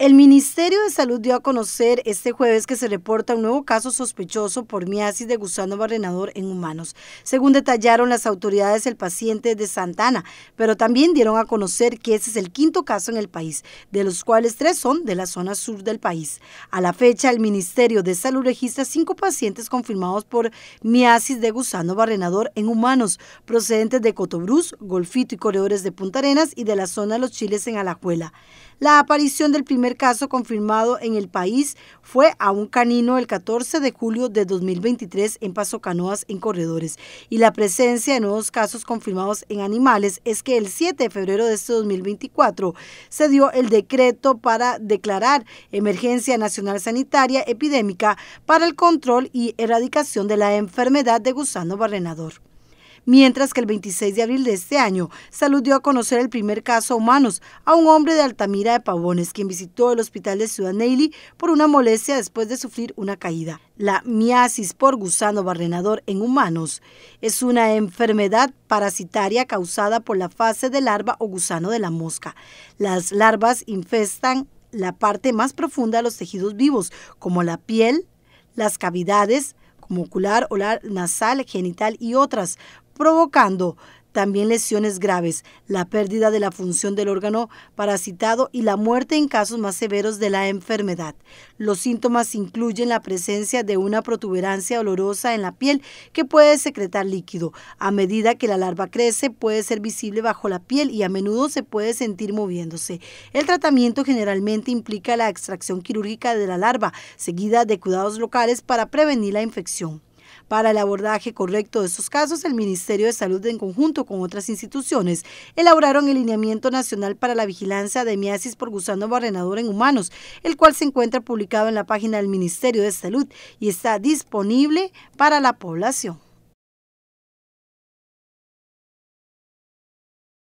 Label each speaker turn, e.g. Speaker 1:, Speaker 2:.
Speaker 1: El Ministerio de Salud dio a conocer este jueves que se reporta un nuevo caso sospechoso por miasis de gusano barrenador en humanos. Según detallaron las autoridades, el paciente es de Santana, pero también dieron a conocer que ese es el quinto caso en el país, de los cuales tres son de la zona sur del país. A la fecha, el Ministerio de Salud registra cinco pacientes confirmados por miasis de gusano barrenador en humanos, procedentes de Cotobruz, Golfito y Corredores de Punta Arenas y de la zona de Los Chiles en Alajuela. La aparición del primer caso confirmado en el país fue a un canino el 14 de julio de 2023 en Paso Canoas, en Corredores. Y la presencia de nuevos casos confirmados en animales es que el 7 de febrero de este 2024 se dio el decreto para declarar emergencia nacional sanitaria epidémica para el control y erradicación de la enfermedad de gusano barrenador mientras que el 26 de abril de este año Salud dio a conocer el primer caso a humanos a un hombre de Altamira de Pavones, quien visitó el hospital de Ciudad Neily por una molestia después de sufrir una caída. La miasis por gusano barrenador en humanos es una enfermedad parasitaria causada por la fase de larva o gusano de la mosca. Las larvas infestan la parte más profunda de los tejidos vivos, como la piel, las cavidades, como ocular, olar, nasal, genital y otras, provocando también lesiones graves, la pérdida de la función del órgano parasitado y la muerte en casos más severos de la enfermedad. Los síntomas incluyen la presencia de una protuberancia olorosa en la piel que puede secretar líquido. A medida que la larva crece puede ser visible bajo la piel y a menudo se puede sentir moviéndose. El tratamiento generalmente implica la extracción quirúrgica de la larva, seguida de cuidados locales para prevenir la infección. Para el abordaje correcto de estos casos, el Ministerio de Salud, en conjunto con otras instituciones, elaboraron el Lineamiento Nacional para la Vigilancia de Miasis por Gusano Barrenador en Humanos, el cual se encuentra publicado en la página del Ministerio de Salud y está disponible para la población.